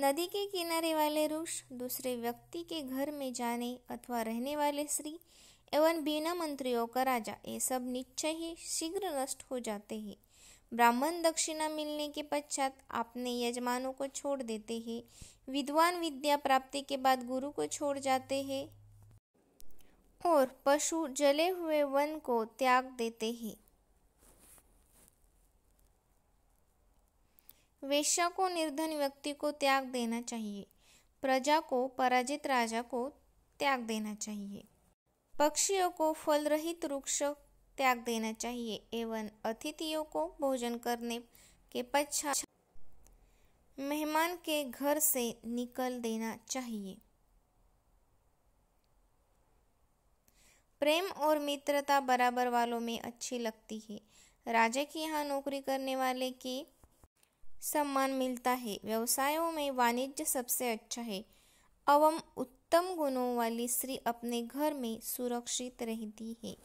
नदी के किनारे वाले रुष दूसरे व्यक्ति के घर में जाने अथवा रहने वाले स्त्री एवं बिना मंत्रियों का राजा ये सब निश्चय ही शीघ्र नष्ट हो जाते हैं ब्राह्मण दक्षिणा मिलने के पश्चात अपने यजमानों को छोड़ देते हैं विद्वान विद्या प्राप्ति के बाद गुरु को छोड़ जाते हैं और पशु जले हुए वन को त्याग देते हैं वेश्या को निर्धन व्यक्ति को त्याग देना चाहिए प्रजा को पराजित राजा को त्याग देना चाहिए पक्षियों को फल रहित वृक्ष त्याग देना चाहिए एवं अतिथियों को भोजन करने के पश्चात मेहमान के घर से निकल देना चाहिए प्रेम और मित्रता बराबर वालों में अच्छी लगती है राजा की यहाँ नौकरी करने वाले की सम्मान मिलता है व्यवसायों में वाणिज्य सबसे अच्छा है अवम उत्तम गुणों वाली स्त्री अपने घर में सुरक्षित रहती है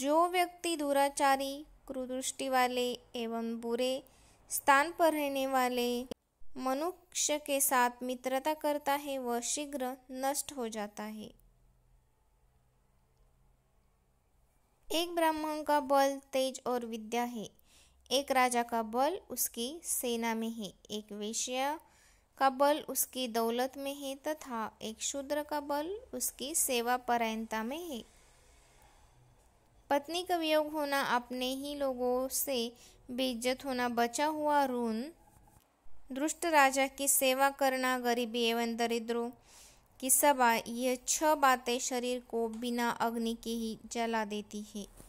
जो व्यक्ति दुराचारी कुदृष्टि वाले एवं बुरे स्थान पर रहने वाले मनुष्य के साथ मित्रता करता है वह शीघ्र नष्ट हो जाता है एक ब्राह्मण का बल तेज और विद्या है एक राजा का बल उसकी सेना में है एक वेश्या का बल उसकी दौलत में है तथा एक शूद्र का बल उसकी सेवा परायणता में है पत्नी का वियोग होना अपने ही लोगों से बेइज्जत होना बचा हुआ ऋण दुष्ट राजा की सेवा करना गरीबी एवं दरिद्रों कि सब ये छह बातें शरीर को बिना अग्नि के ही जला देती है